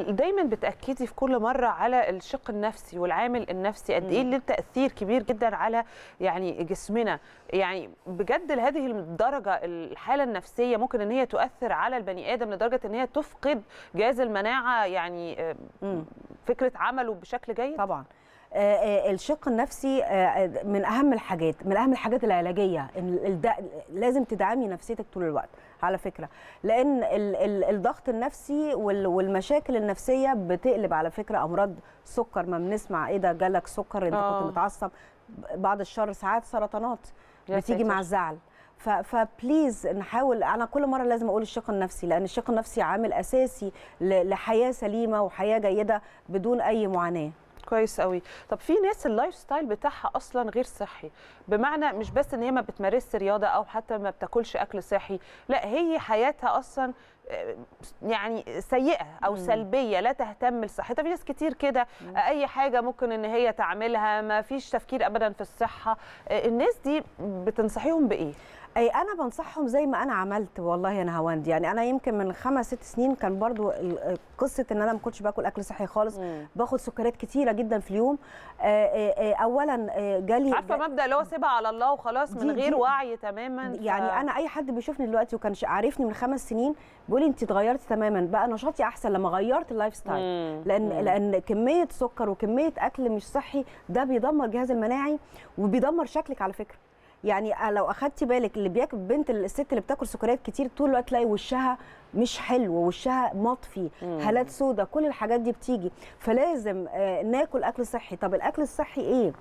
دايما بتاكدي في كل مره على الشق النفسي والعامل النفسي قد ايه له تاثير كبير جدا على يعني جسمنا يعني بجد لهذه الدرجه الحاله النفسيه ممكن ان هي تؤثر على البني ادم لدرجه ان هي تفقد جهاز المناعه يعني آه، فكره عمله بشكل جيد طبعا آه، آه، الشق النفسي آه، من اهم الحاجات من اهم الحاجات العلاجيه لازم تدعمي نفسيتك طول الوقت على فكره لان الضغط النفسي والمشاكل النفسيه بتقلب على فكره امراض سكر ما بنسمع ايه ده جالك سكر انت كنت متعصب بعد الشر ساعات سرطانات بتيجي مع الزعل فبليز نحاول انا كل مره لازم اقول الشق النفسي لان الشق النفسي عامل اساسي لحياه سليمه وحياه جيده بدون اي معاناه كويس قوي طب في ناس اللايف ستايل بتاعها اصلا غير صحي بمعنى مش بس ان هي ما بتمارسش رياضه او حتى ما بتاكلش اكل صحي لا هي حياتها اصلا آه، يعني سيئه او مم. سلبيه لا تهتم لصحتها في ناس كتير كده آه، اي حاجه ممكن ان هي تعملها ما فيش تفكير ابدا في الصحه آه، الناس دي بتنصحيهم بايه اي انا بنصحهم زي ما انا عملت والله يا نهاوند يعني انا يمكن من خمس ست سنين كان برضو قصه ان انا ما كنتش باكل اكل صحي خالص مم. باخد سكريات كتيره جدا في اليوم آآ آه، آآ آه، آه، اولا جالي عارفه مبدا اللي هو سيبها على الله وخلاص من غير وعي تماما ف... يعني انا اي حد بيشوفني دلوقتي وكان عارفني من خمس سنين بيقول لي انت اتغيرتي تماما بقى نشاطي احسن لما غيرت اللايف ستايل لان مم. لان كميه سكر وكميه اكل مش صحي ده بيدمر الجهاز المناعي وبيدمر شكلك على فكره يعني آه، لو اخدتي بالك اللي بياكل بنت الست اللي بتاكل سكريات كتير طول الوقت تلاقي وشها مش حلو وشها مطفي هالات سودا كل الحاجات دي بتيجي فلازم آه، ناكل اكل صحي طب الاكل الصحي ايه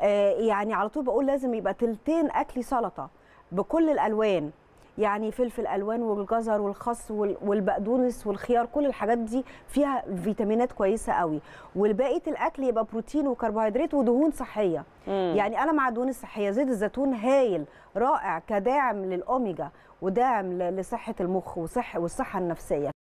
آه، يعني على طول بقول لازم يبقى تلتين اكلي سلطه بكل الالوان يعني فلفل الوان والجزر والخس والبقدونس والخيار كل الحاجات دي فيها فيتامينات كويسه قوي والباقي الاكل يبقى بروتين وكربوهيدرات ودهون صحيه مم. يعني انا مع الدهون الصحيه زيت الزيتون هايل رائع كداعم للاوميجا وداعم لصحه المخ وصحه والصحه النفسيه